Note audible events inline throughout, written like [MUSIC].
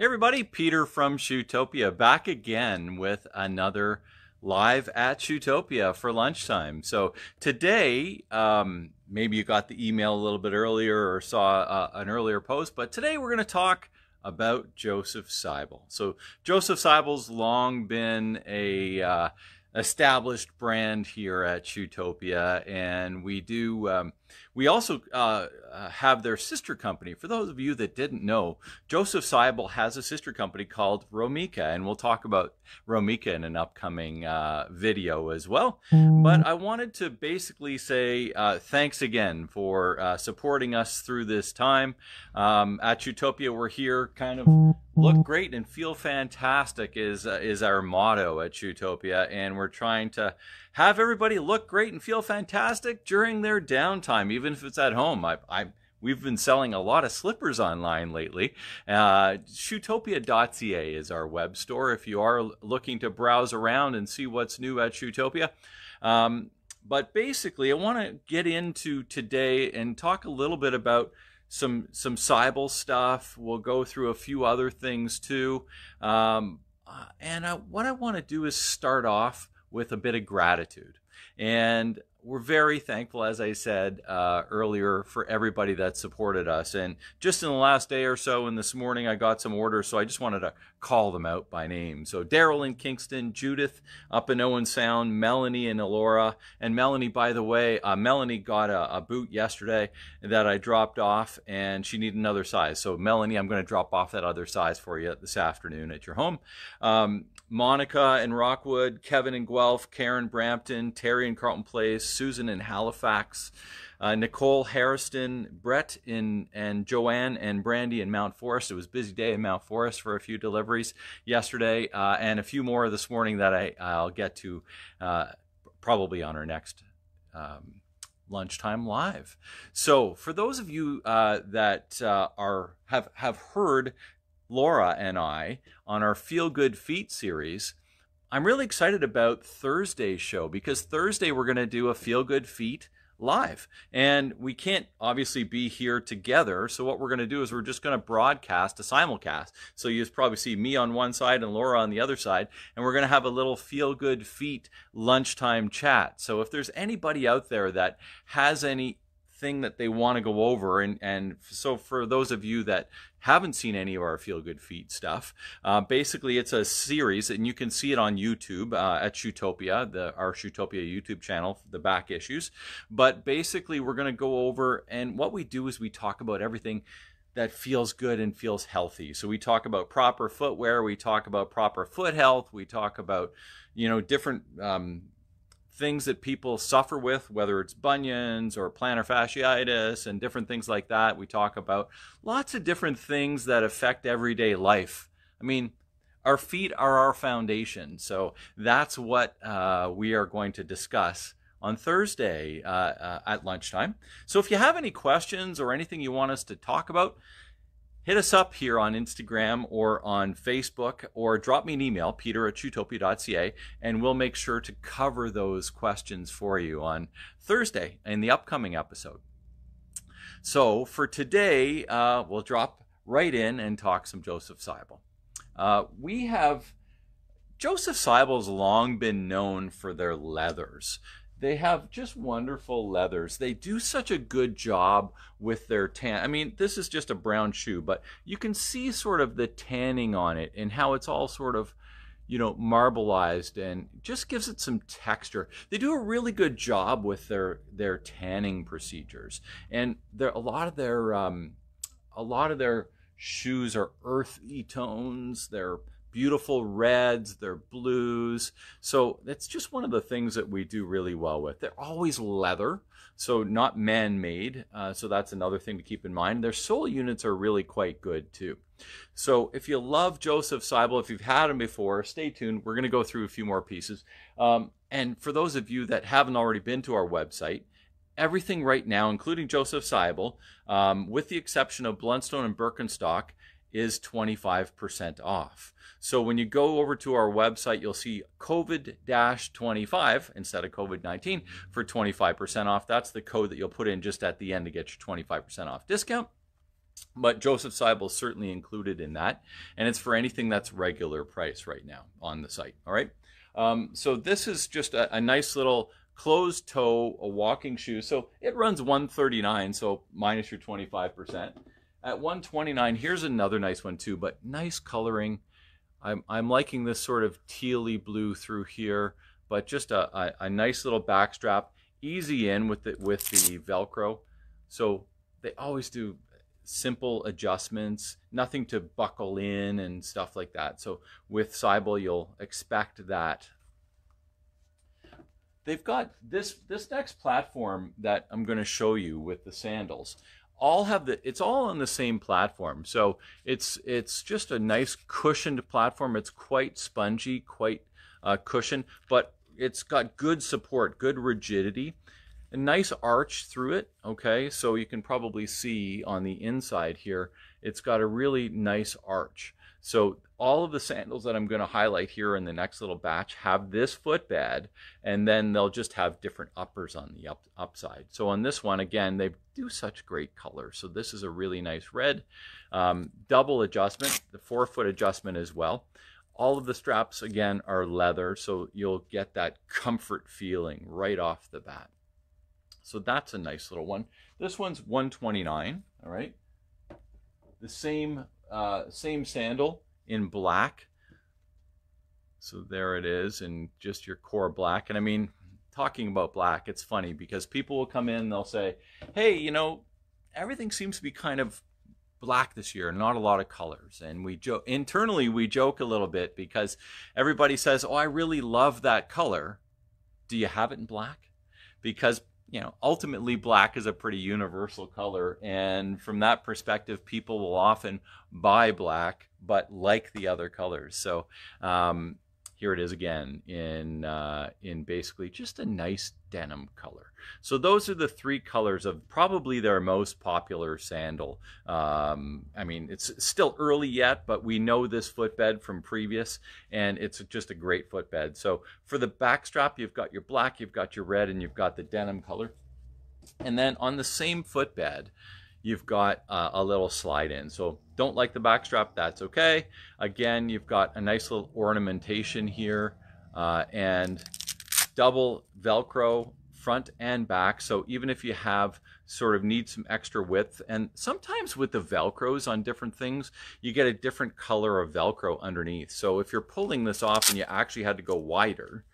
Hey everybody, Peter from Shootopia back again with another live at Shootopia for lunchtime. So today, um, maybe you got the email a little bit earlier or saw uh, an earlier post, but today we're going to talk about Joseph Seibel. So Joseph Seibel's long been a uh, established brand here at Shootopia, and we do um, we also uh, uh, have their sister company. For those of you that didn't know, Joseph Seibel has a sister company called Romika, and we'll talk about Romika in an upcoming uh, video as well. Mm. But I wanted to basically say uh, thanks again for uh, supporting us through this time. Um, at Utopia, we're here kind of look mm. great and feel fantastic is uh, is our motto at Utopia, and we're trying to have everybody look great and feel fantastic during their downtime, even if it's at home. I, I We've been selling a lot of slippers online lately. Uh, shootopia.ca is our web store if you are looking to browse around and see what's new at Shootopia. Um, but basically, I want to get into today and talk a little bit about some some Cybel stuff. We'll go through a few other things too. Um, uh, and I, uh, what I want to do is start off with a bit of gratitude. And we're very thankful, as I said uh, earlier, for everybody that supported us. And just in the last day or so, and this morning, I got some orders, so I just wanted to call them out by name. So Daryl in Kingston, Judith up in Owen Sound, Melanie in Elora, and Melanie, by the way, uh, Melanie got a, a, boot yesterday that I dropped off, and she needed another size. So Melanie, I'm going to drop off that other size for you this afternoon at your home. Um, Monica in Rockwood, Kevin in Guelph, Karen Brampton, Terry in Carlton Place. Susan in Halifax, uh, Nicole Harrison, Brett in and Joanne and Brandy in Mount Forest. It was a busy day in Mount Forest for a few deliveries yesterday, uh, and a few more this morning that I I'll get to uh, probably on our next. Um, lunchtime live. So, for those of you uh, that uh, are have have heard Laura and I on our Feel Good Feet series, I'm really excited about Thursday's show because Thursday we're going to do a feel good feat live. And we can't obviously be here together. So what we're going to do is we're just going to broadcast a simulcast. So you probably see me on one side and Laura on the other side. And we're going to have a little feel good feet lunchtime chat. So if there's anybody out there that has any thing that they want to go over. And, and so, for those of you that haven't seen any of our Feel Good Feet stuff, uh, basically it's a series, and you can see it on YouTube uh, at Shootopia, the, our Shootopia YouTube channel, the back issues. But basically, we're going to go over, and what we do is we talk about everything that feels good and feels healthy. So we talk about proper footwear, we talk about proper foot health, we talk about you know different um, things that people suffer with, whether it's bunions or plantar fasciitis and different things like that. We talk about lots of different things that affect everyday life. I mean, our feet are our foundation. So that's what uh, we are going to discuss on Thursday uh, uh, at lunchtime. So if you have any questions or anything you want us to talk about, hit us up here on Instagram or on Facebook or drop me an email, peter at chutopia.ca, and we'll make sure to cover those questions for you on Thursday in the upcoming episode. So for today, uh, we'll drop right in and talk some Joseph Seibel. Uh, we have Joseph Seibel's long been known for their leathers they have just wonderful leathers. They do such a good job with their tan. I mean, this is just a brown shoe, but you can see sort of the tanning on it and how it's all sort of, you know, marbleized and just gives it some texture. They do a really good job with their their tanning procedures. And there a lot of their um, a lot of their shoes are earthy tones. They're beautiful reds, their blues. So that's just one of the things that we do really well with. They're always leather, so not man-made. Uh, so that's another thing to keep in mind. Their sole units are really quite good too. So if you love Joseph Seibel, if you've had him before, stay tuned. We're going to go through a few more pieces. Um, and for those of you that haven't already been to our website, everything right now, including Joseph Seibel, um, with the exception of Bluntstone and Birkenstock, is 25% off. So when you go over to our website, you'll see COVID 25 instead of COVID 19 for 25% off. That's the code that you'll put in just at the end to get your 25% off discount. But Joseph Seibel is certainly included in that. And it's for anything that's regular price right now on the site. All right. Um, so this is just a, a nice little closed toe a walking shoe. So it runs 139, so minus your 25%. At 129, here's another nice one too, but nice coloring. I'm, I'm liking this sort of tealy blue through here, but just a, a, a nice little backstrap, easy in with the, with the Velcro. So they always do simple adjustments, nothing to buckle in and stuff like that. So with Seibel, you'll expect that. They've got this, this next platform that I'm gonna show you with the sandals all have the it's all on the same platform so it's it's just a nice cushioned platform it's quite spongy quite uh, cushioned but it's got good support good rigidity a nice arch through it okay so you can probably see on the inside here it's got a really nice arch so all of the sandals that I'm going to highlight here in the next little batch have this footbed, and then they'll just have different uppers on the up, upside. So on this one, again, they do such great color. So this is a really nice red. Um, double adjustment, the forefoot adjustment as well. All of the straps, again, are leather, so you'll get that comfort feeling right off the bat. So that's a nice little one. This one's 129 all right? The same uh, same sandal in black. So there it is in just your core black. And I mean, talking about black, it's funny because people will come in they'll say, hey, you know, everything seems to be kind of black this year, not a lot of colors. And we joke internally, we joke a little bit because everybody says, oh, I really love that color. Do you have it in black? Because you know, ultimately black is a pretty universal color. And from that perspective, people will often buy black, but like the other colors. So, um, here it is again in uh, in basically just a nice denim color. So those are the three colors of probably their most popular sandal. Um, I mean, it's still early yet, but we know this footbed from previous, and it's just a great footbed. So for the backstrap, you've got your black, you've got your red, and you've got the denim color. And then on the same footbed, you've got uh, a little slide in. So don't like the back strap. that's okay. Again, you've got a nice little ornamentation here uh, and double Velcro front and back. So even if you have sort of need some extra width, and sometimes with the Velcros on different things, you get a different color of Velcro underneath. So if you're pulling this off and you actually had to go wider,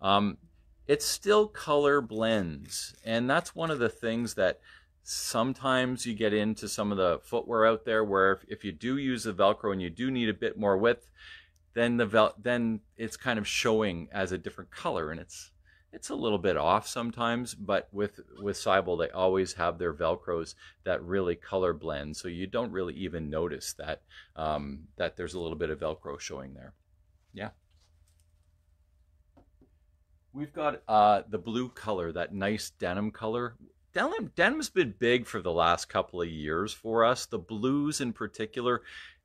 um, it still color blends. And that's one of the things that Sometimes you get into some of the footwear out there where if, if you do use the Velcro and you do need a bit more width, then the vel- then it's kind of showing as a different color and it's it's a little bit off sometimes, but with with Seibel, they always have their Velcros that really color blend, so you don't really even notice that um, that there's a little bit of Velcro showing there. Yeah. We've got uh, the blue color, that nice denim color denim denim's been big for the last couple of years for us the blues in particular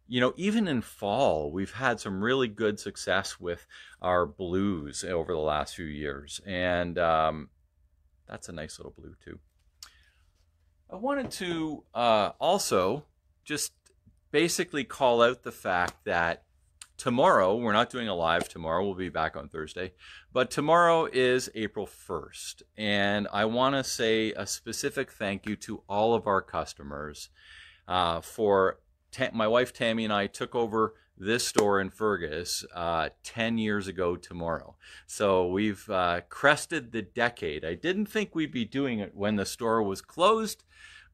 you know even in fall we've had some really good success with our blues over the last few years and um, that's a nice little blue too i wanted to uh, also just basically call out the fact that tomorrow, we're not doing a live tomorrow, we'll be back on Thursday, but tomorrow is April 1st. And I want to say a specific thank you to all of our customers uh, for my wife Tammy and I took over this store in Fergus uh, 10 years ago tomorrow. So we've uh, crested the decade. I didn't think we'd be doing it when the store was closed,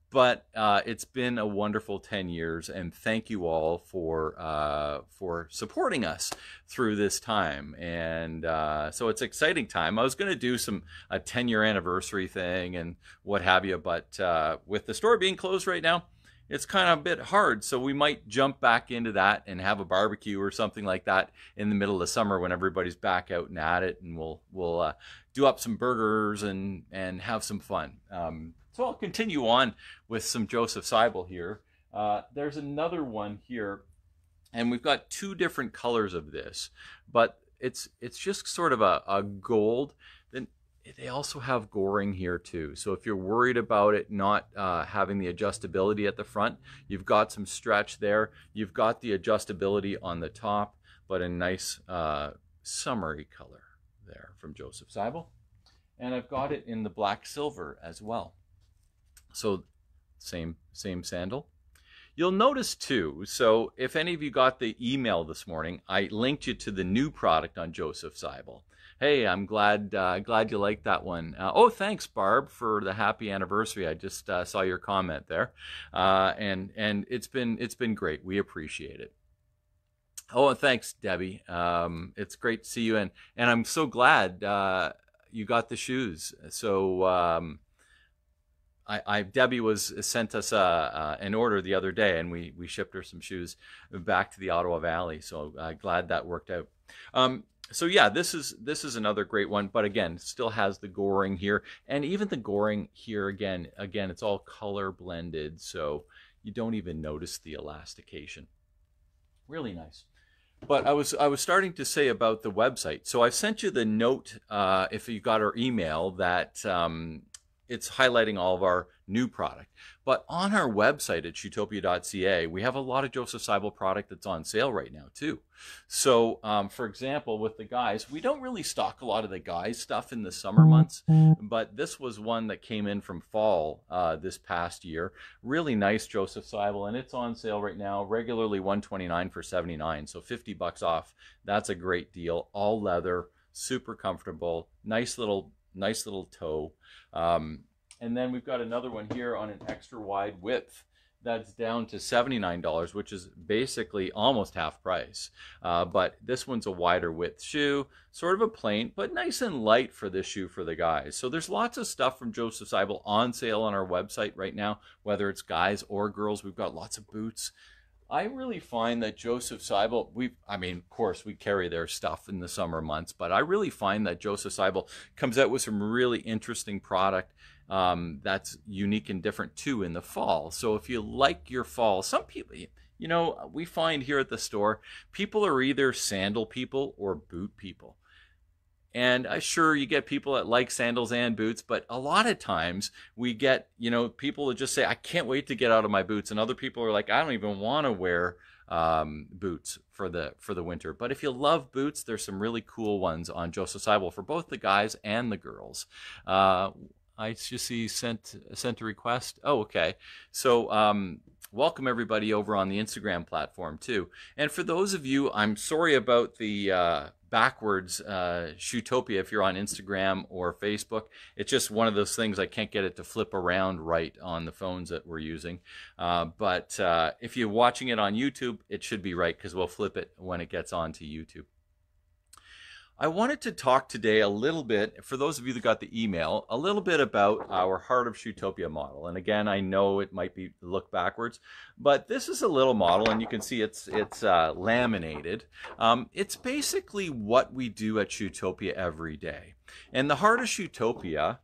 but uh, it's been a wonderful 10 years and thank you all for uh, for supporting us through this time and uh, so it's exciting time i was going to do some a 10 year anniversary thing and what have you but uh, with the store being closed right now it's kind of a bit hard so we might jump back into that and have a barbecue or something like that in the middle of summer when everybody's back out and at it and we'll we'll uh, do up some burgers and and have some fun um, so I'll continue on with some Joseph Seibel here. Uh, there's another one here, and we've got two different colors of this, but it's it's just sort of a, a gold. Then they also have goring here too. So if you're worried about it not uh, having the adjustability at the front, you've got some stretch there. You've got the adjustability on the top, but a nice uh, summery color there from Joseph Seibel. And I've got it in the black silver as well. So same, same sandal. You'll notice too, so if any of you got the email this morning, I linked you to the new product on Joseph Seibel. Hey, I'm glad uh, glad you liked that one. Uh, oh, thanks, Barb, for the happy anniversary. I just uh, saw your comment there, uh, and and it's been it's been great. We appreciate it. Oh, and thanks, Debbie. Um, it's great to see you, and and I'm so glad uh, you got the shoes. So. Um, I, I, Debbie was uh, sent us uh, uh, an order the other day, and we we shipped her some shoes back to the Ottawa Valley. So uh, glad that worked out. Um, so yeah, this is this is another great one, but again, still has the goring here, and even the goring here again, again, it's all color blended, so you don't even notice the elastication. Really nice. But I was I was starting to say about the website. So I sent you the note uh, if you got our email that um, it's highlighting all of our new product. But on our website at Chutopia.ca, we have a lot of Joseph Seibel product that's on sale right now too. So, um, for example, with the guys, we don't really stock a lot of the guys stuff in the summer months, but this was one that came in from fall uh, this past year. Really nice Joseph Seibel, and it's on sale right now, regularly 129 for 79, so 50 bucks off. That's a great deal. All leather, super comfortable, nice little nice little toe. Um, and then we've got another one here on an extra wide width. That's down to $79, which is basically almost half price. Uh, but this one's a wider width shoe, sort of a plain, but nice and light for this shoe for the guys. So there's lots of stuff from Joseph Seibel on sale on our website right now, whether it's guys or girls. We've got lots of boots, I really find that Joseph Seibel, we, I mean, of course, we carry their stuff in the summer months, but I really find that Joseph Seibel comes out with some really interesting product um, that's unique and different too in the fall. So if you like your fall, some people, you know, we find here at the store, people are either sandal people or boot people. And I sure, you get people that like sandals and boots, but a lot of times we get, you know, people that just say, I can't wait to get out of my boots. And other people are like, I don't even want to wear um, boots for the for the winter. But if you love boots, there's some really cool ones on Joseph Seibel for both the guys and the girls. Uh, I just see sent sent a request. Oh, okay. So um, welcome everybody over on the Instagram platform too. And for those of you, I'm sorry about the uh, backwards uh, Shootopia if you're on Instagram or Facebook. It's just one of those things I can't get it to flip around right on the phones that we're using. Uh, but uh, if you're watching it on YouTube, it should be right because we'll flip it when it gets onto YouTube. I wanted to talk today a little bit, for those of you that got the email, a little bit about our Heart of Shootopia model. And again, I know it might be look backwards, but this is a little model, and you can see it's it's uh, laminated. Um, it's basically what we do at Shootopia every day. And the Heart of Shootopia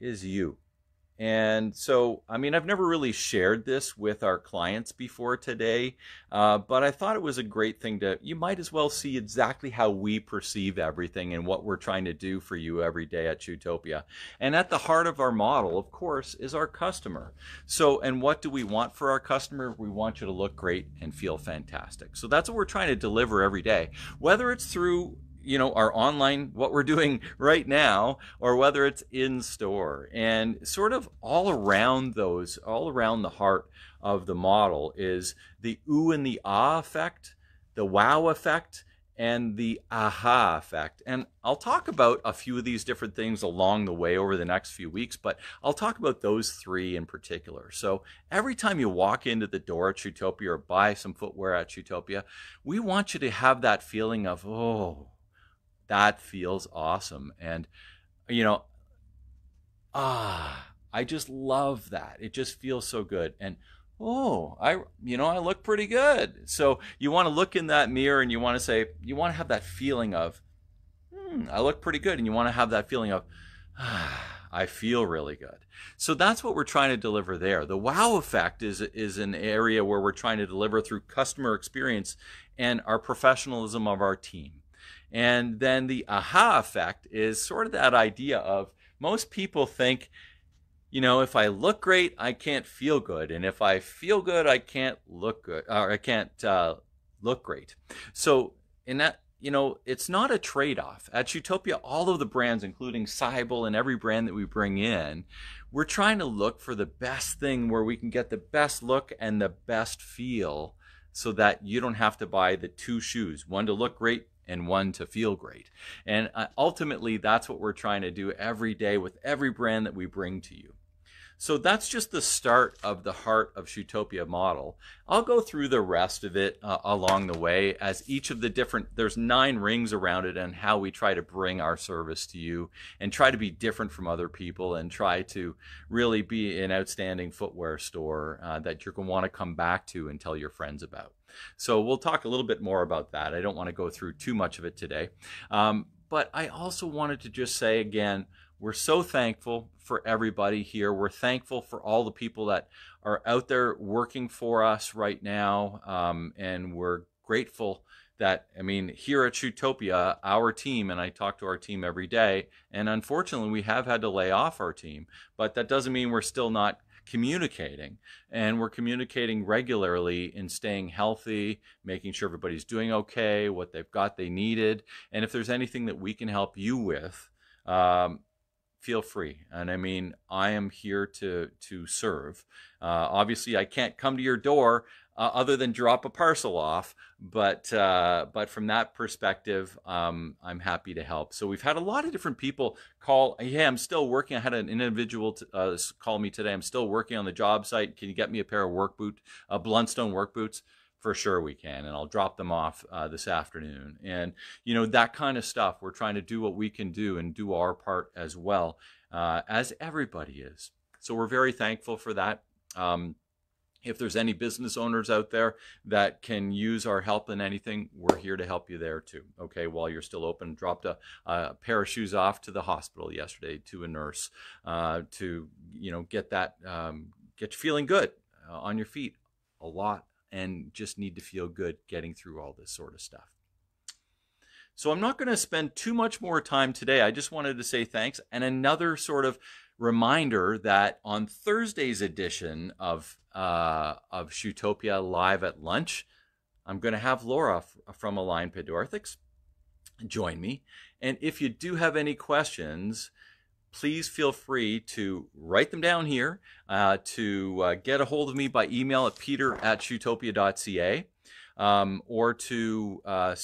is you. And so, I mean, I've never really shared this with our clients before today, uh, but I thought it was a great thing to, you might as well see exactly how we perceive everything and what we're trying to do for you every day at Utopia. And at the heart of our model, of course, is our customer. So, and what do we want for our customer? We want you to look great and feel fantastic. So that's what we're trying to deliver every day, whether it's through you know, our online, what we're doing [LAUGHS] right now, or whether it's in store. And sort of all around those, all around the heart of the model is the ooh and the ah effect, the wow effect, and the aha effect. And I'll talk about a few of these different things along the way over the next few weeks, but I'll talk about those three in particular. So every time you walk into the door at Utopia or buy some footwear at Utopia, we want you to have that feeling of, oh, that feels awesome. And, you know, ah, I just love that. It just feels so good. And, oh, I, you know, I look pretty good. So you want to look in that mirror and you want to say, you want to have that feeling of, hmm, I look pretty good. And you want to have that feeling of, ah, I feel really good. So that's what we're trying to deliver there. The wow effect is is an area where we're trying to deliver through customer experience and our professionalism of our team. And then the aha effect is sort of that idea of most people think, you know, if I look great, I can't feel good. And if I feel good, I can't look good or I can't uh, look great. So, in that, you know, it's not a trade off. At Utopia, all of the brands, including Cybel and every brand that we bring in, we're trying to look for the best thing where we can get the best look and the best feel so that you don't have to buy the two shoes one to look great and one to feel great. And uh, ultimately, that's what we're trying to do every day with every brand that we bring to you. So that's just the start of the heart of Shootopia model. I'll go through the rest of it uh, along the way as each of the different, there's nine rings around it and how we try to bring our service to you and try to be different from other people and try to really be an outstanding footwear store uh, that you're going to want to come back to and tell your friends about. So we'll talk a little bit more about that. I don't want to go through too much of it today. Um, but I also wanted to just say again, we're so thankful for everybody here. We're thankful for all the people that are out there working for us right now. Um, and we're grateful that, I mean, here at Shootopia, our team, and I talk to our team every day, and unfortunately, we have had to lay off our team, but that doesn't mean we're still not communicating and we're communicating regularly in staying healthy making sure everybody's doing okay what they've got they needed and if there's anything that we can help you with um, feel free. And I mean, I am here to to serve. Uh, obviously, I can't come to your door uh, other than drop a parcel off. But uh, but from that perspective, um, I'm happy to help. So we've had a lot of different people call. Yeah, I'm still working. I had an individual t- uh, call me today. I'm still working on the job site. Can you get me a pair of work boot, uh, Bluntstone work boots? for sure we can and i'll drop them off uh, this afternoon and you know that kind of stuff we're trying to do what we can do and do our part as well uh, as everybody is so we're very thankful for that um, if there's any business owners out there that can use our help in anything, we're here to help you there too. Okay, while you're still open, dropped a, a pair of shoes off to the hospital yesterday to a nurse uh, to you know get that um, get you feeling good uh, on your feet. A lot and just need to feel good getting through all this sort of stuff. So I'm not going to spend too much more time today. I just wanted to say thanks and another sort of reminder that on Thursday's edition of uh, of Shootopia Live at Lunch, I'm going to have Laura f- from Align Pedorthics join me. And if you do have any questions, please feel free to write them down here, uh, to uh, get a hold of me by email at peter at shootopia.ca, um, or to, uh,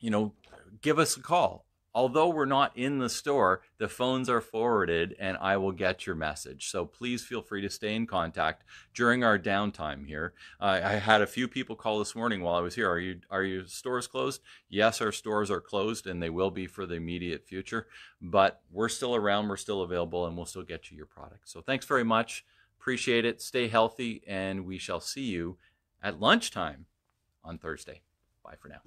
you know, give us a call although we're not in the store, the phones are forwarded and I will get your message. So please feel free to stay in contact during our downtime here. Uh, I had a few people call this morning while I was here. Are you are your stores closed? Yes, our stores are closed and they will be for the immediate future, but we're still around, we're still available and we'll still get you your product. So thanks very much. Appreciate it. Stay healthy and we shall see you at lunchtime on Thursday. Bye for now.